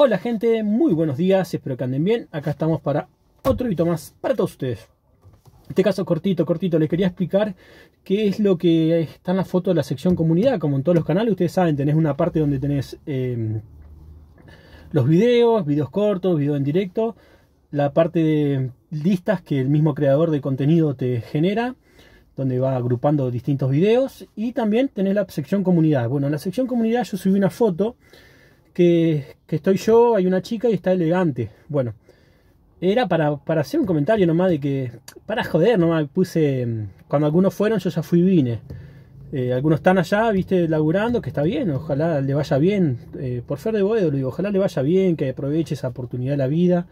Hola gente, muy buenos días, espero que anden bien. Acá estamos para otro video más para todos ustedes. En este caso cortito, cortito, les quería explicar qué es lo que está en la foto de la sección comunidad. Como en todos los canales, ustedes saben, tenés una parte donde tenés em, los videos, videos cortos, videos en directo, la parte de listas que el mismo creador de contenido te genera donde va agrupando distintos videos y también tenés la sección comunidad. Bueno, en la sección comunidad yo subí una foto que, estoy yo, hay una chica y está elegante. Bueno, era para, para, hacer un comentario nomás de que, para joder, nomás puse, cuando algunos fueron yo ya fui y vine. Eh, algunos están allá, viste, laburando, que está bien, ojalá le vaya bien. Eh, por ser de Boedo, lo ojalá le vaya bien, que aproveche esa oportunidad de la vida.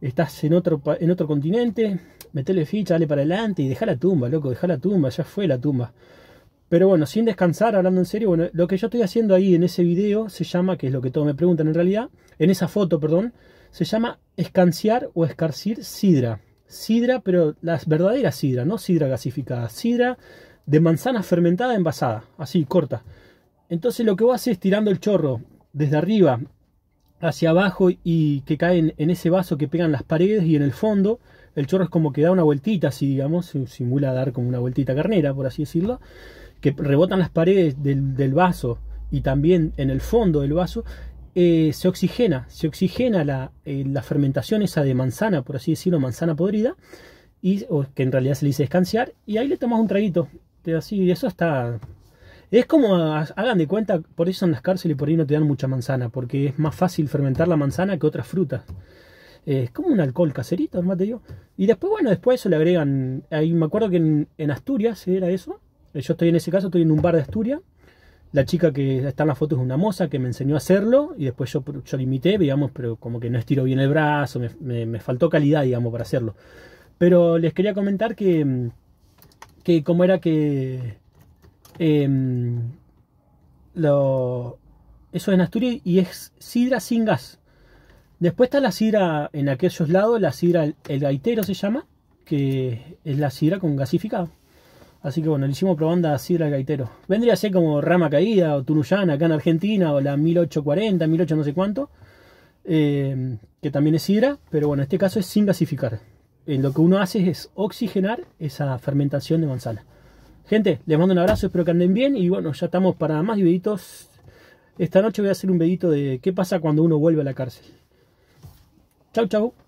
Estás en otro, en otro continente, metele ficha, dale para adelante y deja la tumba, loco, deja la tumba, ya fue la tumba. Pero bueno, sin descansar, hablando en serio, bueno, lo que yo estoy haciendo ahí en ese video se llama, que es lo que todos me preguntan en realidad, en esa foto, perdón, se llama escanciar o escarcir sidra. Sidra, pero la verdadera sidra, no sidra gasificada, sidra de manzana fermentada envasada, así, corta. Entonces lo que a haces es tirando el chorro desde arriba hacia abajo y que caen en ese vaso que pegan las paredes y en el fondo, el chorro es como que da una vueltita, así digamos, simula dar como una vueltita carnera, por así decirlo que rebotan las paredes del, vaso y también en el fondo del vaso, eh, se oxigena, se oxigena eh, la, fermentación esa de manzana, por así decirlo, manzana podrida, y, o que en realidad se le dice escanciar y ahí le tomas un traguito. Te así, y eso está. Es como, hagan de cuenta, por eso en las cárceles por ahí no te dan mucha manzana, porque es más fácil fermentar la manzana que otras frutas. Eh, es como un alcohol caserito, más te digo. Y después, bueno, después eso le agregan. Ahí me acuerdo que en, en Asturias era eso eh, yo estoy en ese caso, estoy en un bar de Asturias. La chica que está en la foto es una moza que me enseñó a hacerlo y después yo, yo lo imité, digamos, pero como que no estiró bien el brazo, me, faltó calidad, digamos, para hacerlo. Pero les quería comentar que, que como era que em, eso es en Asturias y es sidra sin gas. Después está la sidra en aquellos lados, la sidra el, el gaitero se llama, que es la sidra con gasificado. Así que bueno, le hicimos probando a Sidra Gaitero. Vendría a ser como Rama Caída o Tunuyana acá en Argentina o la 1840, 18 no sé cuánto. Eh, que también es sidra, pero bueno, en este caso es sin gasificar. Eh, lo que uno hace es oxigenar esa fermentación de manzana. Gente, les mando un abrazo, espero que anden bien y bueno, ya estamos para más videitos. Esta noche voy a hacer un vedito de qué pasa cuando uno vuelve a la cárcel. Chau, chau.